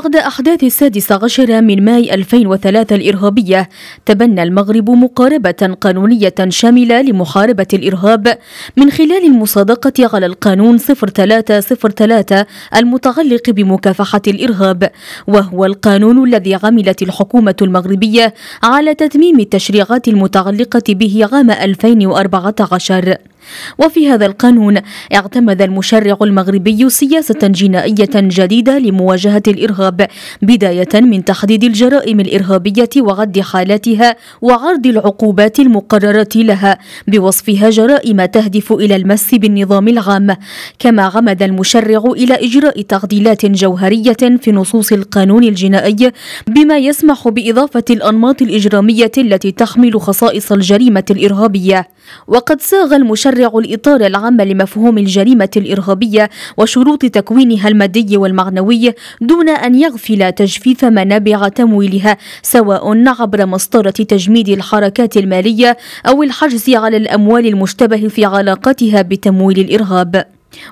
بعد أحداث السادس عشر من ماي 2003 الإرهابية تبنى المغرب مقاربة قانونية شاملة لمحاربة الإرهاب من خلال المصادقة على القانون 0303 المتعلق بمكافحة الإرهاب وهو القانون الذي عملت الحكومة المغربية على تتميم التشريعات المتعلقة به عام 2014 وفي هذا القانون اعتمد المشرع المغربي سياسة جنائية جديدة لمواجهة الإرهاب بداية من تحديد الجرائم الإرهابية وعد حالاتها وعرض العقوبات المقررة لها بوصفها جرائم تهدف إلى المس بالنظام العام كما عمد المشرع إلى إجراء تعديلات جوهرية في نصوص القانون الجنائي بما يسمح بإضافة الأنماط الإجرامية التي تحمل خصائص الجريمة الإرهابية وقد ساغ المشرع يفرع الإطار العام لمفهوم الجريمة الإرهابية وشروط تكوينها المادي والمعنوي دون أن يغفل تجفيف منابع تمويلها سواء عبر مسطرة تجميد الحركات المالية أو الحجز على الأموال المشتبه في علاقتها بتمويل الإرهاب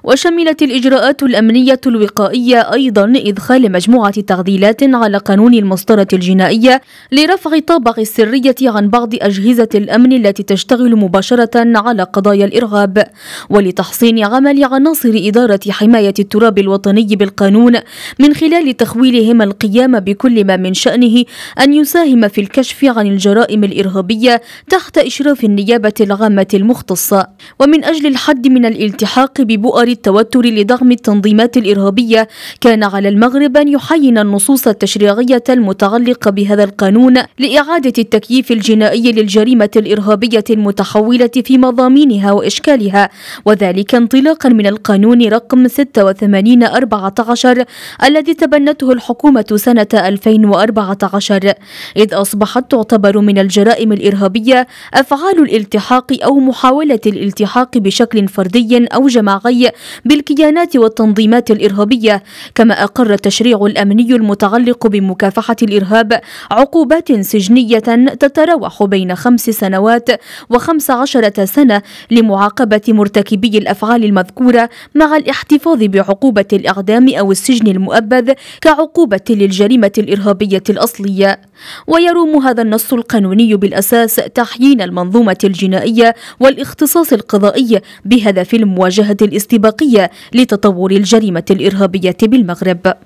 وشملت الإجراءات الأمنية الوقائية أيضا إدخال مجموعة تعديلات على قانون المسطرة الجنائية لرفع طابق السرية عن بعض أجهزة الأمن التي تشتغل مباشرة على قضايا الإرهاب ولتحصين عمل عناصر إدارة حماية التراب الوطني بالقانون من خلال تخويلهم القيام بكل ما من شأنه أن يساهم في الكشف عن الجرائم الإرهابية تحت إشراف النيابة العامة المختصة ومن أجل الحد من الالتحاق ببؤ وبؤر التوتر لضغم التنظيمات الإرهابية كان على المغرب أن يحين النصوص التشريعية المتعلقة بهذا القانون لإعادة التكييف الجنائي للجريمة الإرهابية المتحولة في مضامينها وإشكالها وذلك انطلاقا من القانون رقم 8614 الذي تبنته الحكومة سنة 2014 إذ أصبحت تعتبر من الجرائم الإرهابية أفعال الالتحاق أو محاولة الالتحاق بشكل فردي أو جماعي القطري بالكيانات والتنظيمات الإرهابية كما أقر التشريع الأمني المتعلق بمكافحة الإرهاب عقوبات سجنية تتراوح بين خمس سنوات وخمس عشرة سنة لمعاقبة مرتكبي الأفعال المذكورة مع الاحتفاظ بعقوبة الإعدام أو السجن المؤبد كعقوبة للجريمة الإرهابية الأصلية ويروم هذا النص القانوني بالأساس تحيين المنظومة الجنائية والاختصاص القضائي بهدف المواجهة الإسلامية الاستباقية لتطور الجريمة الإرهابية بالمغرب